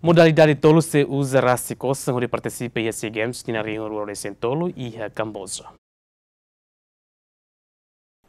Modalidade tolo se usa rasi kosan onde participa em SEA Games na região rural de Sentolo e Camboja.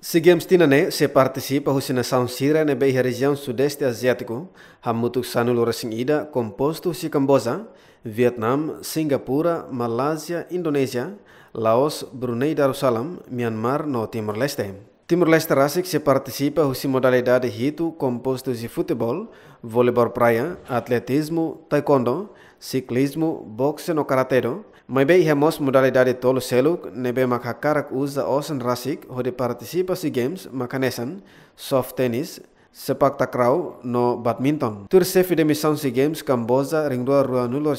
SEA Games tinane se participa husina Saunsira na beira região sudeste asiático, hamutuk sanul rasing ida composto si Camboja, Vietnam, Singapura, Malásia, Indonésia, Laos, Brunei Darussalam, Myanmar no Timor Leste. Timor Leste Racing se participa hoje modalidade rito composto de futebol, voleibol praia, atletismo, taekwondo, ciclismo, boxe no karatero. Mas bem, modalidade tolo seluk, nebe makakarak usa osen Racing, onde participa si games, makanesan, soft tennis, sepak takraw no badminton. Tur chefe de missão games Camboja, Ringdua Rua Nulo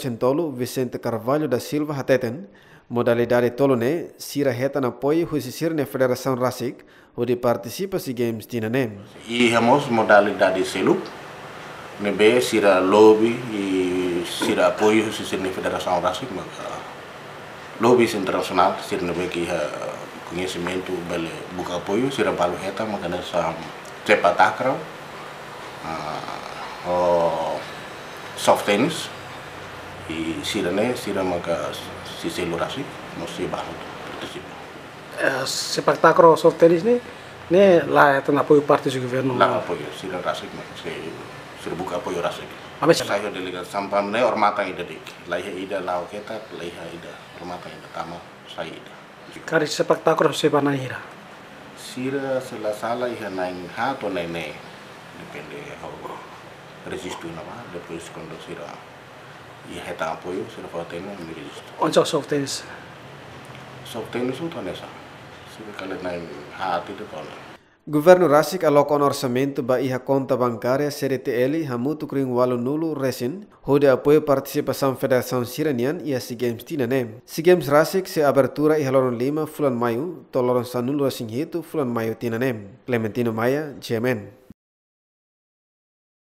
Vicente Carvalho da Silva Hateten, dari tolone sira reta na apoio husisir ne Federação Rasik onde participa si games dinanem. E hemos dari selup nebe sira lobby e sira apoio husisir ne Federação Rasik maka lobbies internacional sira nebe ki conhecimento bele buka apoio sira balu heta maka nessa sepatakra uh, ah, soft tennis y Sirene, Siramaca, Sisilurasi, musibah eh, Sepak takraw soft tenis ini ni lá é tendo apoio parte do governo. Lá apoio, Sirene Rasik, se serbuka apoio ya, Rasik. sih? saya delega sampam ne ormata itu dik. Laiha ida lau kita, laiha ida ormata ida tama saya ida. Kari takraw siapa ira. Sira selasalah iha naing ha to nene. Depende how resistu nama, depois quando sira Iheta esta apoyo se lo faltemos en mi listo. Onco soft tennis? Soft tennis itu tanesa. Sebekali naik hati itu kalau. Governo Rasik alocou orsamento para a conta bancária CDTL hamutu kring walu nulu resin, hode apoio participação Federação Siranian e a Sigames Tinanem. Sigames Rasik se abertura e haloron lima fulan maio, toloron sanulu resin hitu fulan maio Tinanem. Clementino Maia, GMN.